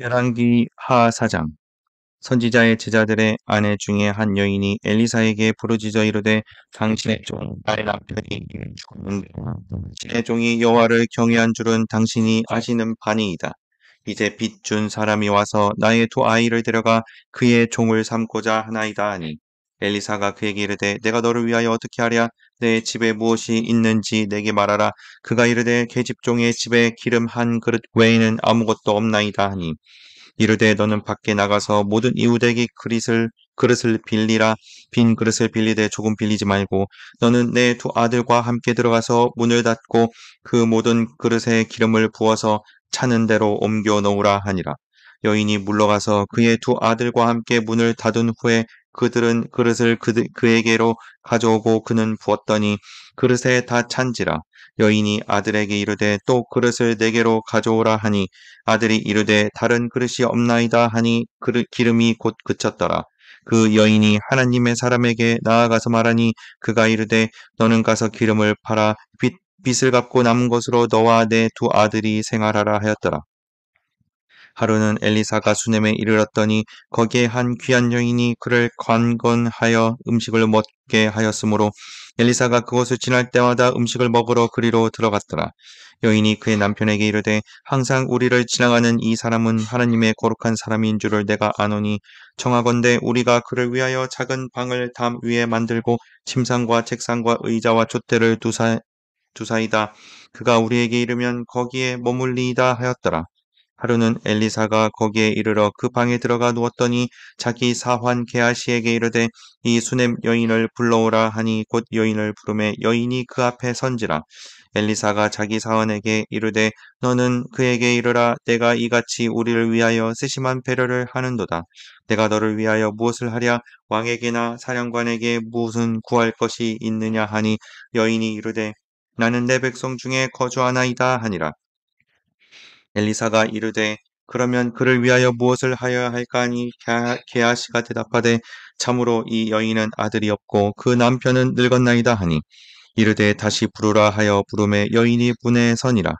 열왕기 하사장 선지자의 제자들의 아내 중에 한 여인이 엘리사에게 부르짖어 이르되 당신의 종 나의 남편이 죽었는데 당신의 종이 여호와를 경외한 줄은 당신이 아시는 반니이다 이제 빚 준 사람이 와서 나의 두 아이를 데려가 그의 종을 삼고자 하나이다 하니 엘리사가 그에게 이르되 내가 너를 위하여 어떻게 하랴 내 집에 무엇이 있는지 내게 말하라 그가 이르되 계집종의 집에 기름 한 그릇 외에는 아무것도 없나이다 하니 이르되 너는 밖에 나가서 모든 이웃에게 그릇을 그릇을 빌리라 빈 그릇을 빌리되 조금 빌리지 말고 너는 내 두 아들과 함께 들어가서 문을 닫고 그 모든 그릇에 기름을 부어서 차는 대로 옮겨 놓으라 하니라 여인이 물러가서 그의 두 아들과 함께 문을 닫은 후에 그들은 그릇을 그, 그에게로 가져오고 그는 부었더니 그릇에 다 찬지라. 여인이 아들에게 이르되 또 그릇을 내게로 가져오라 하니 아들이 이르되 다른 그릇이 없나이다 하니 그릇 기름이 곧 그쳤더라. 그 여인이 하나님의 사람에게 나아가서 말하니 그가 이르되 너는 가서 기름을 팔아 빚, 빚을 갚고 남은 것으로 너와 내 두 아들이 생활하라 하였더라. 하루는 엘리사가 수넴에 이르렀더니 거기에 한 귀한 여인이 그를 관건하여 음식을 먹게 하였으므로 엘리사가 그곳을 지날 때마다 음식을 먹으러 그리로 들어갔더라. 여인이 그의 남편에게 이르되 항상 우리를 지나가는 이 사람은 하나님의 거룩한 사람인 줄을 내가 아노니 청하건대 우리가 그를 위하여 작은 방을 담 위에 만들고 침상과 책상과 의자와 촛대를 두사, 두사이다. 그가 우리에게 이르면 거기에 머물리이다 하였더라. 하루는 엘리사가 거기에 이르러 그 방에 들어가 누웠더니 자기 사환 게하시에게 이르되 이 수넴 여인을 불러오라 하니 곧 여인을 부름에 여인이 그 앞에 선지라 엘리사가 자기 사원에게 이르되 너는 그에게 이르라 내가 이같이 우리를 위하여 세심한 배려를 하는도다 내가 너를 위하여 무엇을 하랴 왕에게나 사령관에게 무슨 구할 것이 있느냐 하니 여인이 이르되 나는 내 백성 중에 거주하나이다 하니라 엘리사가 이르되 그러면 그를 위하여 무엇을 하여야 할까니 하 게하시가 대답하되 참으로 이 여인은 아들이 없고 그 남편은 늙었나이다 하니 이르되 다시 부르라 하여 부름에 여인이 분에 선이라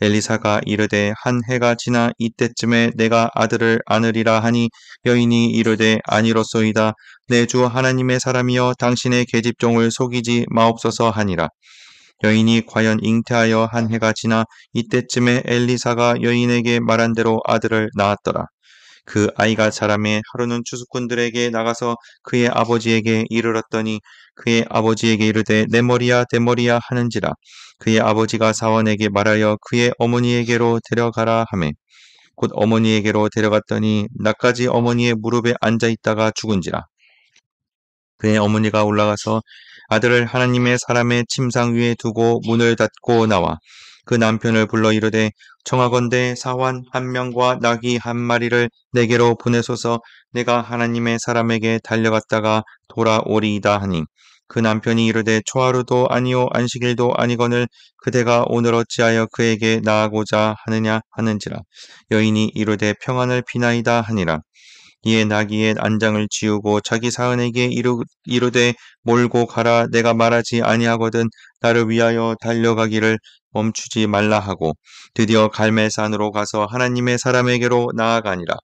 엘리사가 이르되 한 해가 지나 이때쯤에 내가 아들을 안으리라 하니 여인이 이르되 아니로소이다 내 주 하나님의 사람이여 당신의 계집종을 속이지 마옵소서 하니라 여인이 과연 잉태하여 한 해가 지나 이때쯤에 엘리사가 여인에게 말한 대로 아들을 낳았더라. 그 아이가 자라매 하루는 추수꾼들에게 나가서 그의 아버지에게 이르렀더니 그의 아버지에게 이르되 내 머리야 내 머리야 하는지라 그의 아버지가 사원에게 말하여 그의 어머니에게로 데려가라 하매 곧 어머니에게로 데려갔더니 나까지 어머니의 무릎에 앉아 있다가 죽은지라 그의 어머니가 올라가서 아들을 하나님의 사람의 침상 위에 두고 문을 닫고 나와 그 남편을 불러 이르되 청하건대 사환 한 명과 나귀 한 마리를 내게로 보내소서 내가 하나님의 사람에게 달려갔다가 돌아오리이다 하니 그 남편이 이르되 초하루도 아니오 안식일도 아니거늘 그대가 오늘 어찌하여 그에게 나아고자 하느냐 하는지라 여인이 이르되 평안을 비나이다 하니라 이에 나귀의 안장을 지우고 자기 사은에게 이루, 이르되 몰고 가라 내가 말하지 아니하거든 나를 위하여 달려가기를 멈추지 말라 하고 드디어 갈매산으로 가서 하나님의 사람에게로 나아가니라.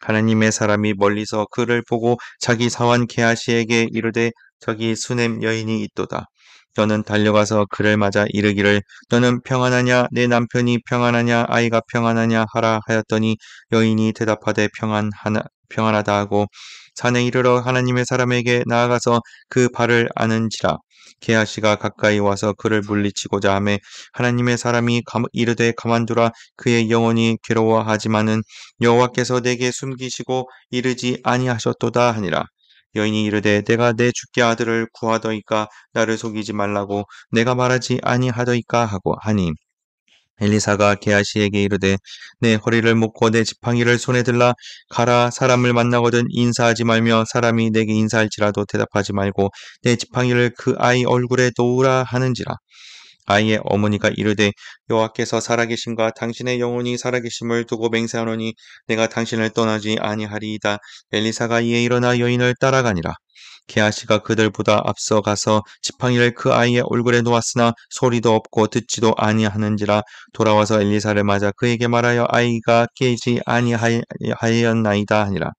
하나님의 사람이 멀리서 그를 보고 자기 사원 케아시에게 이르되 저기 수넴 여인이 있도다. 너는 달려가서 그를 맞아 이르기를 너는 평안하냐 내 남편이 평안하냐 아이가 평안하냐 하라 하였더니 여인이 대답하되 평안하나 평안하다 하고 산에 이르러 하나님의 사람에게 나아가서 그 발을 아는지라 게하시가 가까이 와서 그를 물리치고자 하매 하나님의 사람이 감, 이르되 가만두라 그의 영혼이 괴로워하지만은 여호와께서 내게 숨기시고 이르지 아니하셨도다 하니라 여인이 이르되 내가 내 죽게 아들을 구하더이까 나를 속이지 말라고 내가 말하지 아니하더이까 하고 하니 엘리사가 게하시에게 이르되 내 허리를 묶고 내 지팡이를 손에 들라 가라 사람을 만나거든 인사하지 말며 사람이 내게 인사할지라도 대답하지 말고 내 지팡이를 그 아이 얼굴에 놓으라 하는지라 아이의 어머니가 이르되 여호와께서 살아계신과 당신의 영혼이 살아계심을 두고 맹세하노니 내가 당신을 떠나지 아니하리이다. 엘리사가 이에 일어나 여인을 따라가니라. 게하시가 그들보다 앞서가서 지팡이를 그 아이의 얼굴에 놓았으나 소리도 없고 듣지도 아니하는지라 돌아와서 엘리사를 맞아 그에게 말하여 아이가 깨지 아니하였나이다 하니라.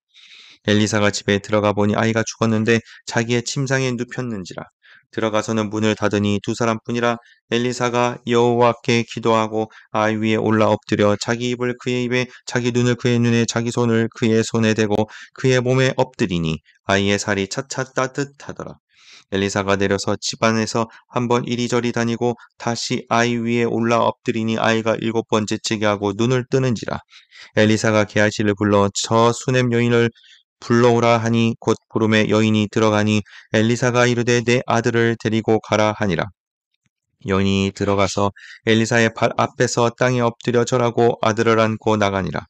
엘리사가 집에 들어가 보니 아이가 죽었는데 자기의 침상에 눕혔는지라. 들어가서는 문을 닫으니 두 사람뿐이라 엘리사가 여호와께 기도하고 아이 위에 올라 엎드려 자기 입을 그의 입에 자기 눈을 그의 눈에 자기 손을 그의 손에 대고 그의 몸에 엎드리니 아이의 살이 차차 따뜻하더라. 엘리사가 내려서 집안에서 한번 이리저리 다니고 다시 아이 위에 올라 엎드리니 아이가 일곱 번째 치게 하고 눈을 뜨는지라. 엘리사가 게하시를 불러 저 수냄 여인을 불러오라 하니 곧구름에 여인이 들어가니 엘리사가 이르되 내 아들을 데리고 가라 하니라. 여인이 들어가서 엘리사의 발 앞에서 땅에 엎드려 절하고 아들을 안고 나가니라.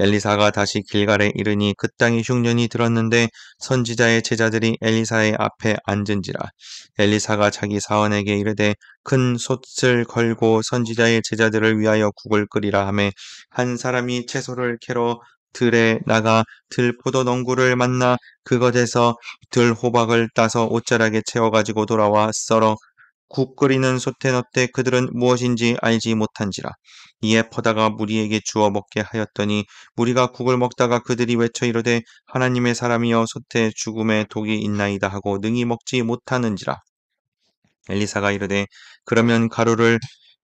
엘리사가 다시 길갈에 이르니 그 땅이 흉년이 들었는데 선지자의 제자들이 엘리사의 앞에 앉은지라 엘리사가 자기 사원에게 이르되 큰 솥을 걸고 선지자의 제자들을 위하여 국을 끓이라 함에 한 사람이 채소를 캐러 들에 나가 들포도농구를 만나 그것에서 들호박을 따서 옷자락에 채워가지고 돌아와 썰어 국 끓이는 솥에 넣되 그들은 무엇인지 알지 못한지라. 이에 퍼다가 무리에게 주어 먹게 하였더니 무리가 국을 먹다가 그들이 외쳐 이르되 하나님의 사람이여 솥에 죽음의 독이 있나이다 하고 능히 먹지 못하는지라. 엘리사가 이르되 그러면 가루를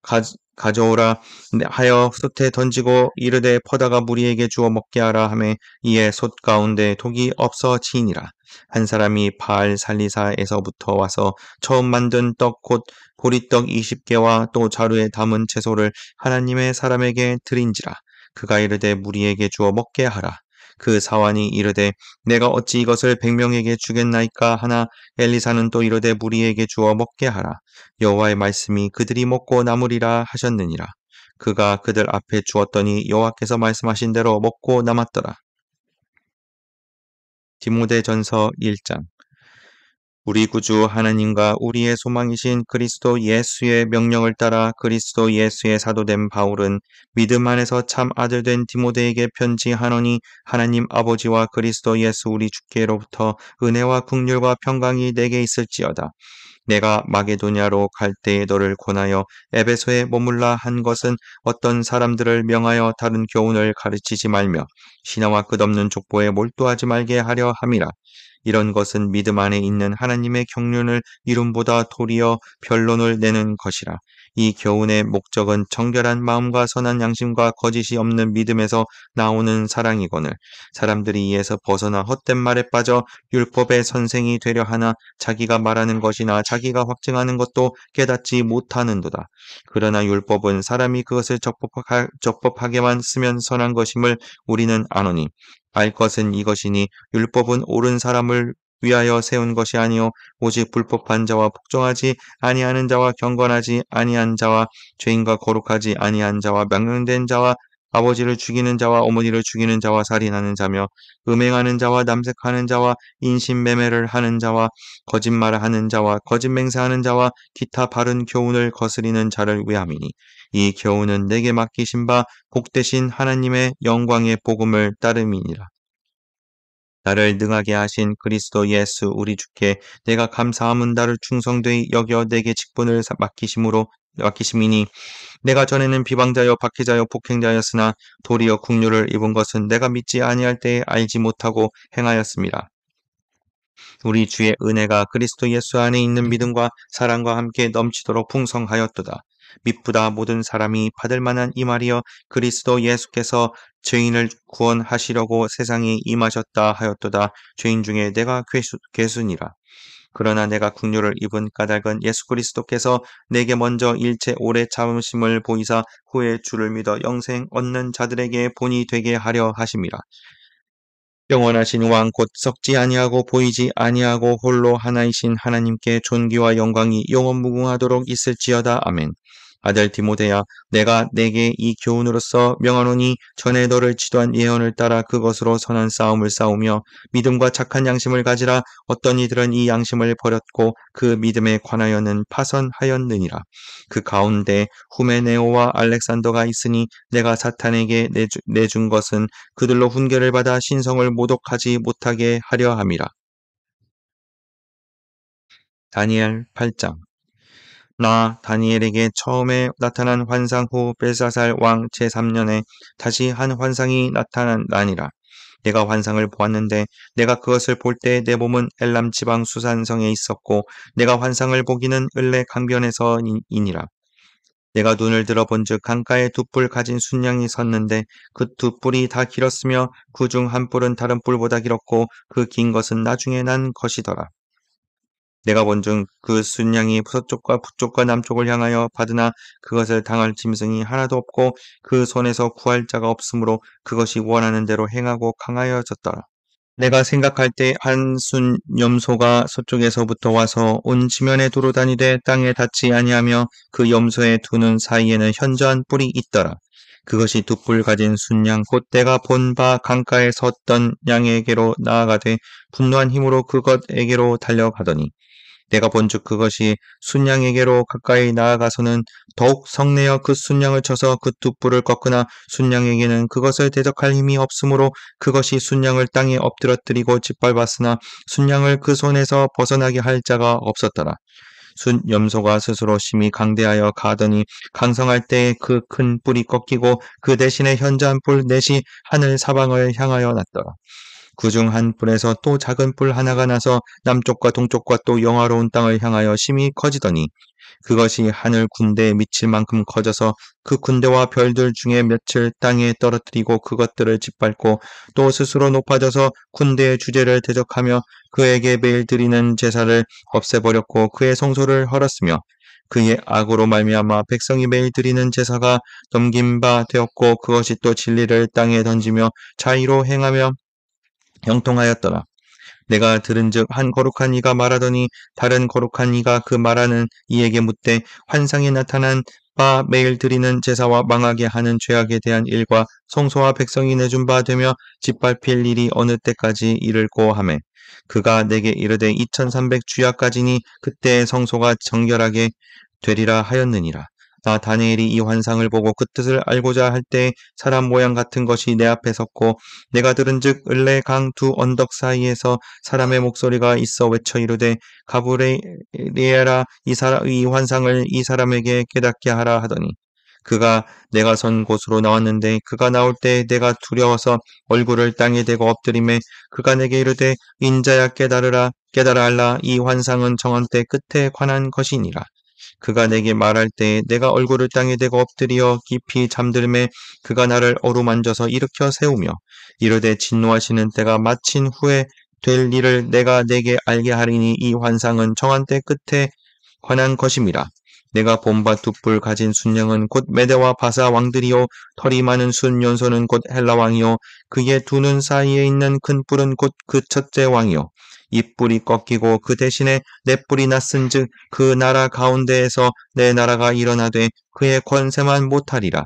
가, 가져오라 네, 하여 솥에 던지고 이르되 퍼다가 무리에게 주어 먹게 하라 하매 이에 솥 가운데 독이 없어지니라 한 사람이 바알 살리사에서부터 와서 처음 만든 떡곧 보리떡 20개와 또 자루에 담은 채소를 하나님의 사람에게 드린지라 그가 이르되 무리에게 주어 먹게 하라 그 사환이 이르되 내가 어찌 이것을 백명에게 주겠나이까 하나 엘리사는 또 이르되 무리에게 주어 먹게 하라 여호와의 말씀이 그들이 먹고 남으리라 하셨느니라 그가 그들 앞에 주었더니 여호와께서 말씀하신 대로 먹고 남았더라 디모데전서 1장 우리 구주 하나님과 우리의 소망이신 그리스도 예수의 명령을 따라 그리스도 예수의 사도된 바울은 믿음 안에서 참 아들된 디모데에게 편지하노니 하나님 아버지와 그리스도 예수 우리 주께로부터 은혜와 국률과 평강이 내게 있을지어다. 내가 마게도냐로 갈 때에 너를 권하여 에베소에 머물라 한 것은 어떤 사람들을 명하여 다른 교훈을 가르치지 말며 신앙와 끝없는 족보에 몰두하지 말게 하려 함이라. 이런 것은 믿음 안에 있는 하나님의 경륜을 이론보다 도리어 변론을 내는 것이라. 이 교훈의 목적은 정결한 마음과 선한 양심과 거짓이 없는 믿음에서 나오는 사랑이거늘 사람들이 이에서 벗어나 헛된 말에 빠져 율법의 선생이 되려 하나 자기가 말하는 것이나 자기가 확증하는 것도 깨닫지 못하는도다. 그러나 율법은 사람이 그것을 적법하, 적법하게만 쓰면 선한 것임을 우리는 아노니 알 것은 이것이니 율법은 옳은 사람을 위하여 세운 것이 아니요 오직 불법한 자와 복종하지 아니하는 자와 경건하지 아니한 자와 죄인과 거룩하지 아니한 자와 명령된 자와 아버지를 죽이는 자와 어머니를 죽이는 자와 살인하는 자며 음행하는 자와 남색하는 자와 인신매매를 하는 자와 거짓말을 하는 자와 거짓맹세하는 자와 기타 바른 교훈을 거스리는 자를 위함이니 이 교훈은 내게 맡기신 바 복되신 하나님의 영광의 복음을 따름이니라. 나를 능하게 하신 그리스도 예수 우리 주께 내가 감사함은 나를 충성되이 여겨 내게 직분을 맡기심으로 맡기심이니 내가 전에는 비방자여 박해자여 폭행자였으나 도리어 국류를 입은 것은 내가 믿지 아니할 때에 알지 못하고 행하였습니다. 우리 주의 은혜가 그리스도 예수 안에 있는 믿음과 사랑과 함께 넘치도록 풍성하였도다. 미쁘다 모든 사람이 받을 만한 이 말이여 그리스도 예수께서 죄인을 구원하시려고 세상에 임하셨다 하였도다 죄인 중에 내가 괴수, 괴순이라 그러나 내가 국류를 입은 까닭은 예수 그리스도께서 내게 먼저 일체 오래 참으심을 보이사 후에 주를 믿어 영생 얻는 자들에게 본이 되게 하려 하심이라. 영원하신 왕 곧 썩지 아니하고 보이지 아니하고 홀로 하나이신 하나님께 존귀와 영광이 영원무궁하도록 있을지어다 아멘. 아들 디모데야 내가 내게 이 교훈으로서 명하노니 전에 너를 지도한 예언을 따라 그것으로 선한 싸움을 싸우며 믿음과 착한 양심을 가지라 어떤 이들은 이 양심을 버렸고 그 믿음에 관하여는 파선하였느니라 그 가운데 후메네오와 알렉산더가 있으니 내가 사탄에게 내주, 내준 것은 그들로 훈계를 받아 신성을 모독하지 못하게 하려 함이라 다니엘 8장 나 다니엘에게 처음에 나타난 환상 후 벨사살 왕 제3년에 다시 한 환상이 나타난다니라. 내가 환상을 보았는데 내가 그것을 볼 때 내 몸은 엘람 지방 수산성에 있었고 내가 환상을 보기는 을레 강변에서 이니라. 내가 눈을 들어본즉 강가에 두 뿔 가진 순양이 섰는데 그 두 뿔이 다 길었으며 그 중 한 뿔은 다른 뿔보다 길었고 그 긴 것은 나중에 난 것이더라. 내가 본즉 그 순양이 서쪽과 북쪽과 남쪽을 향하여 받으나 그것을 당할 짐승이 하나도 없고 그 손에서 구할 자가 없으므로 그것이 원하는 대로 행하고 강하여졌더라. 내가 생각할 때 한순 염소가 서쪽에서부터 와서 온 지면에 도로다니되 땅에 닿지 아니하며 그 염소의 두 눈 사이에는 현저한 뿔이 있더라. 그것이 두 뿔 가진 순양 곧 내가 본바 강가에 섰던 양에게로 나아가되 분노한 힘으로 그것에게로 달려가더니 내가 본즉 그것이 순양에게로 가까이 나아가서는 더욱 성내어 그 순양을 쳐서 그 뚜뿔을 꺾으나 순양에게는 그것을 대적할 힘이 없으므로 그것이 순양을 땅에 엎드러뜨리고 짓밟았으나 순양을 그 손에서 벗어나게 할 자가 없었더라. 순 염소가 스스로 심히 강대하여 가더니 강성할 때에 그큰 뿔이 꺾이고 그 대신에 현저한 뿔 넷이 하늘 사방을 향하여 났더라. 그중 한 뿔에서 또 작은 뿔 하나가 나서 남쪽과 동쪽과 또 영화로운 땅을 향하여 심히 커지더니 그것이 하늘 군대에 미칠 만큼 커져서 그 군대와 별들 중에 몇을 땅에 떨어뜨리고 그것들을 짓밟고 또 스스로 높아져서 군대의 주제를 대적하며 그에게 매일 드리는 제사를 없애버렸고 그의 성소를 헐었으며 그의 악으로 말미암아 백성이 매일 드리는 제사가 넘긴 바 되었고 그것이 또 진리를 땅에 던지며 자의로 행하며 영통하였더라. 내가 들은즉 한 거룩한 이가 말하더니 다른 거룩한 이가 그 말하는 이에게 묻되 환상에 나타난 바 매일 드리는 제사와 망하게 하는 죄악에 대한 일과 성소와 백성이 내준 바 되며 짓밟힐 일이 어느 때까지 이를고 하매 그가 내게 이르되 2300 주야까지니 그때 성소가 정결하게 되리라 하였느니라 나 다니엘이 이 환상을 보고 그 뜻을 알고자 할 때 사람 모양 같은 것이 내 앞에 섰고 내가 들은즉 을레 강 두 언덕 사이에서 사람의 목소리가 있어 외쳐 이르되 가브레리에라 이, 이 환상을 이 사람에게 깨닫게 하라 하더니 그가 내가 선 곳으로 나왔는데 그가 나올 때 내가 두려워서 얼굴을 땅에 대고 엎드림에 그가 내게 이르되 인자야 깨달으라 깨달아 알라 이 환상은 정한 때 끝에 관한 것이니라. 그가 내게 말할 때에 내가 얼굴을 땅에 대고 엎드리어 깊이 잠들매 그가 나를 어루만져서 일으켜 세우며 이르되 진노하시는 때가 마친 후에 될 일을 내가 내게 알게 하리니 이 환상은 정한 때 끝에 관한 것입니다. 내가 봄밭 두뿔 가진 순양은 곧 메대와 바사 왕들이요 털이 많은 순 연소는 곧 헬라 왕이요 그의 두 눈 사이에 있는 큰 뿔은 곧 그 첫째 왕이요 잎뿔이 꺾이고 그 대신에 내 뿔이 났은즉 그 나라 가운데에서 내 나라가 일어나되 그의 권세만 못하리라.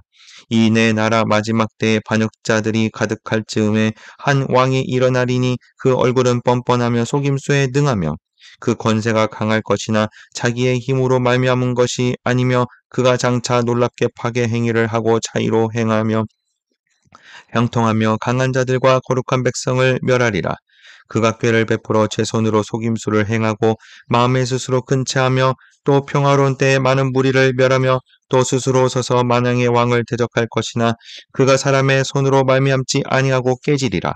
이 내 나라 마지막 때에 반역자들이 가득할 즈음에 한 왕이 일어나리니 그 얼굴은 뻔뻔하며 속임수에 능하며 그 권세가 강할 것이나 자기의 힘으로 말미암은 것이 아니며 그가 장차 놀랍게 파괴 행위를 하고 자의로 행하며 형통하며 강한 자들과 거룩한 백성을 멸하리라. 그가 꾀를 베풀어 제 손으로 속임수를 행하고 마음에 스스로 근처하며 또 평화로운 때에 많은 무리를 멸하며 또 스스로 서서 만왕의 왕을 대적할 것이나 그가 사람의 손으로 말미암지 아니하고 깨지리라.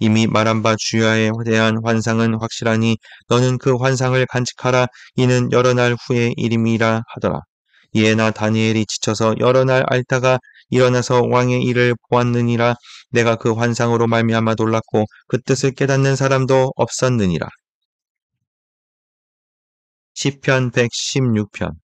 이미 말한 바 주야에 대한 환상은 확실하니 너는 그 환상을 간직하라 이는 여러 날 후의 일임이라 하더라. 예나 다니엘이 지쳐서 여러 날 앓다가 일어나서 왕의 일을 보았느니라 내가 그 환상으로 말미암아 놀랐고 그 뜻을 깨닫는 사람도 없었느니라. 시편 116편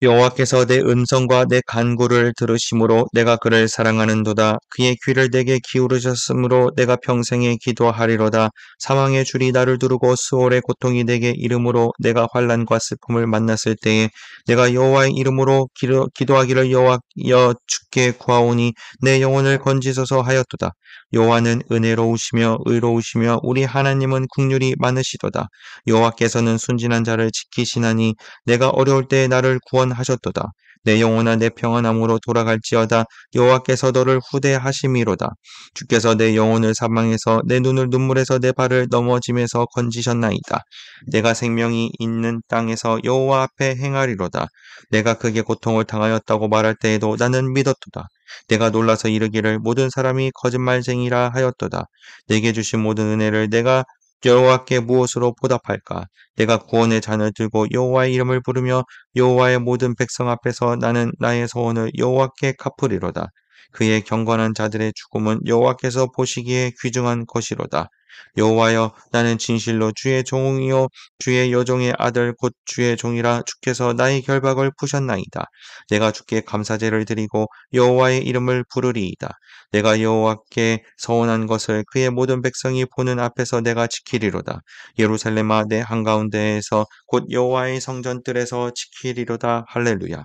여호와께서 내 음성과 내 간구를 들으심으로 내가 그를 사랑하는도다. 그의 귀를 내게 기울으셨으므로 내가 평생에 기도하리로다. 사망의 줄이 나를 두르고 수월의 고통이 내게 이름으로 내가 환란과 슬픔을 만났을 때에 내가 여호와의 이름으로 기도, 기도하기를 여호와여 주께 구하오니 내 영혼을 건지소서 하였도다. 여호와는 은혜로우시며 의로우시며 우리 하나님은 국률이 많으시도다. 여호와께서는 순진한 자를 지키시나니 내가 어려울 때에 나를 구하 평안하셨도다. 내 영혼아 내 평안함으로 돌아갈지어다. 여호와께서 너를 후대하심이로다. 주께서 내 영혼을 사망해서 내 눈을 눈물에서 내 발을 넘어짐에서 건지셨나이다. 내가 생명이 있는 땅에서 여호와 앞에 행하리로다. 내가 크게 고통을 당하였다고 말할 때에도 나는 믿었도다. 내가 놀라서 이르기를 모든 사람이 거짓말쟁이라 하였도다. 내게 주신 모든 은혜를 내가 여호와께 무엇으로 보답할까? 내가 구원의 잔을 들고 여호와의 이름을 부르며 여호와의 모든 백성 앞에서 나는 나의 소원을 여호와께 갚으리로다. 그의 경건한 자들의 죽음은 여호와께서 보시기에 귀중한 것이로다. 여호와여 나는 진실로 주의 종이요 주의 여종의 아들 곧 주의 종이라 주께서 나의 결박을 푸셨나이다. 내가 주께 감사제를 드리고 여호와의 이름을 부르리이다. 내가 여호와께 서원한 것을 그의 모든 백성이 보는 앞에서 내가 지키리로다. 예루살렘아 내 한가운데에서 곧 여호와의 성전뜰에서 지키리로다 할렐루야.